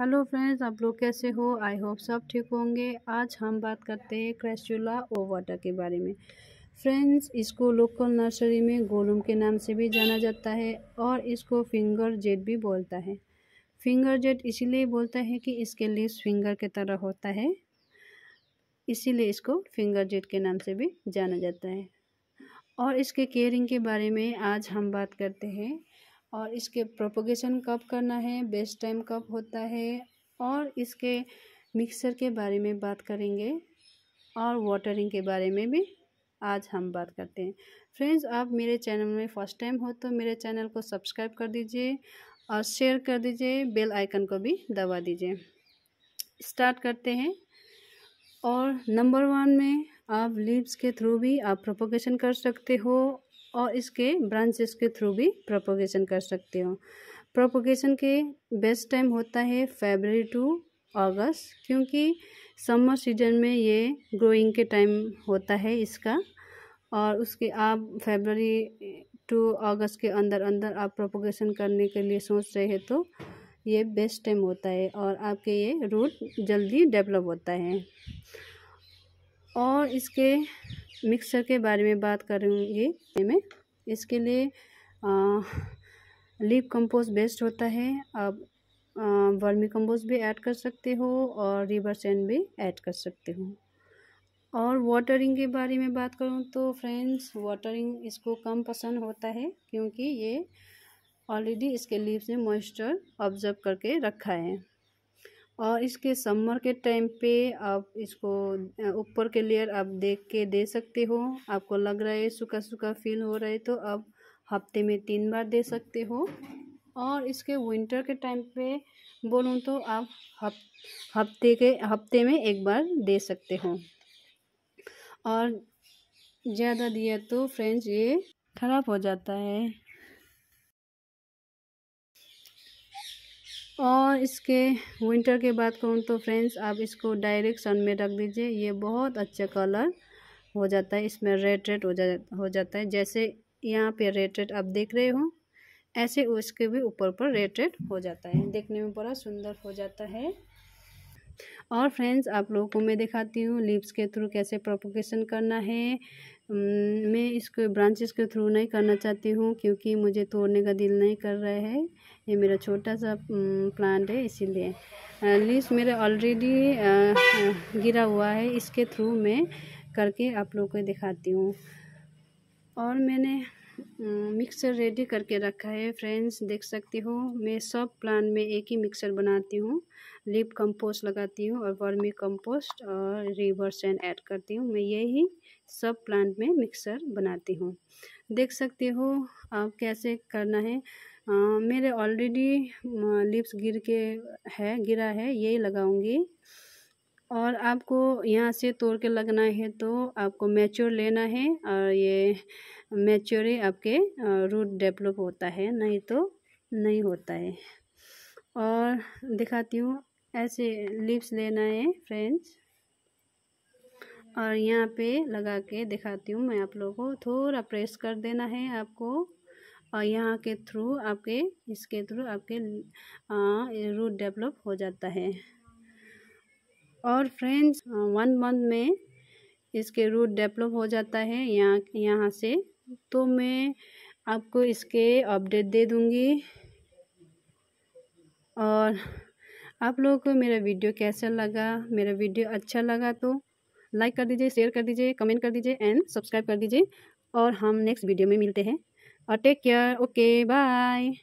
hello friends आप लोग कैसे हो आई होप सब ठीक होंगे आज हम बात करते हैं ओ ओवाटा के बारे में फ्रेंड्स इसको लोकल नर्सरी में गोलम के नाम से भी जाना जाता है और इसको फिंगर जेट भी बोलता है फिंगर जेट इसीलिए बोलता है कि इसके लिए फिंगर की तरह होता है इसीलिए इसको फिंगर जेट के नाम से भी जाना जाता है और इसके केयरिंग के बारे में आज हम बात करते हैं और इसके प्रोपोगेशन कब करना है बेस्ट टाइम कब होता है और इसके मिक्सर के बारे में बात करेंगे और वाटरिंग के बारे में भी आज हम बात करते हैं फ्रेंड्स आप मेरे चैनल में फर्स्ट टाइम हो तो मेरे चैनल को सब्सक्राइब कर दीजिए और शेयर कर दीजिए बेल आइकन को भी दबा दीजिए स्टार्ट करते हैं और नंबर वन में आप लीव्स के थ्रू भी आप प्रोपोगेशन कर सकते हो और इसके ब्रांचेस के थ्रू भी प्रोपोगेशन कर सकते हो प्रोपोगेशन के बेस्ट टाइम होता है फेबररी टू अगस्त क्योंकि समर सीजन में ये ग्रोइंग के टाइम होता है इसका और उसके आप फेबररी टू अगस्त के अंदर अंदर आप प्रोपोगेशन करने के लिए सोच रहे हैं तो ये बेस्ट टाइम होता है और आपके ये रूट जल्दी डेवलप होता है और इसके मिक्सर के बारे में बात करूँगी मैं इसके लिए लीप कंपोस्ट बेस्ट होता है आप वर्मी कंपोस्ट भी ऐड कर सकते हो और रिवर सैंड भी ऐड कर सकते हो और वाटरिंग के बारे में बात करूँ तो फ्रेंड्स वाटरिंग इसको कम पसंद होता है क्योंकि ये ऑलरेडी इसके लीव्स ने मॉइस्चर ऑब्जर्व करके रखा है और इसके समर के टाइम पे आप इसको ऊपर के लेयर आप देख के दे सकते हो आपको लग रहा है सूखा सूखा फील हो रहा है तो आप हफ्ते में तीन बार दे सकते हो और इसके विंटर के टाइम पे बोलूँ तो आप हफ्ते के हफ्ते में एक बार दे सकते हो और ज़्यादा दिया तो फ्रेंड्स ये ख़राब हो जाता है और इसके विंटर के बाद कहूँ तो फ्रेंड्स आप इसको डायरेक्ट सन में रख दीजिए ये बहुत अच्छा कलर हो जाता है इसमें रेड रेड हो जा हो जाता है जैसे यहाँ पे रेड रेड आप देख रहे हो ऐसे उसके भी ऊपर पर रेड रेड हो जाता है देखने में बड़ा सुंदर हो जाता है और फ्रेंड्स आप लोगों को मैं दिखाती हूँ लिप्स के थ्रू कैसे प्रोपोकेशन करना है मैं इसको ब्रांचेस के थ्रू नहीं करना चाहती हूँ क्योंकि मुझे तोड़ने का दिल नहीं कर रहा है ये मेरा छोटा सा प्लांट है इसीलिए लीज मेरा ऑलरेडी गिरा हुआ है इसके थ्रू मैं करके आप लोग को दिखाती हूँ और मैंने मिक्सर रेडी करके रखा है फ्रेंड्स देख सकती हो मैं सब प्लान में एक ही मिक्सर बनाती हूँ लिप कंपोस्ट लगाती हूँ और वर्मी कंपोस्ट और रिवर्सन ऐड करती हूँ मैं यही सब प्लांट में मिक्सर बनाती हूँ देख सकती हो आप कैसे करना है आ, मेरे ऑलरेडी लिप्स गिर के है गिरा है यही लगाऊंगी और आपको यहाँ से तोड़ के लगना है तो आपको मैच्योर लेना है और ये मैच्योर आपके रूट डेवलप होता है नहीं तो नहीं होता है और दिखाती हूँ ऐसे लिप्स लेना है फ्रेंड्स और यहाँ पे लगा के दिखाती हूँ मैं आप लोगों को थोड़ा प्रेस कर देना है आपको और यहाँ के थ्रू आपके इसके थ्रू आपके रूट डेवलप हो जाता है और फ्रेंड्स वन मंथ में इसके रूट डेवलप हो जाता है यहाँ यहाँ से तो मैं आपको इसके अपडेट दे दूँगी और आप लोगों को मेरा वीडियो कैसा लगा मेरा वीडियो अच्छा लगा तो लाइक कर दीजिए शेयर कर दीजिए कमेंट कर दीजिए एंड सब्सक्राइब कर दीजिए और हम नेक्स्ट वीडियो में मिलते हैं और टेक केयर ओके बाय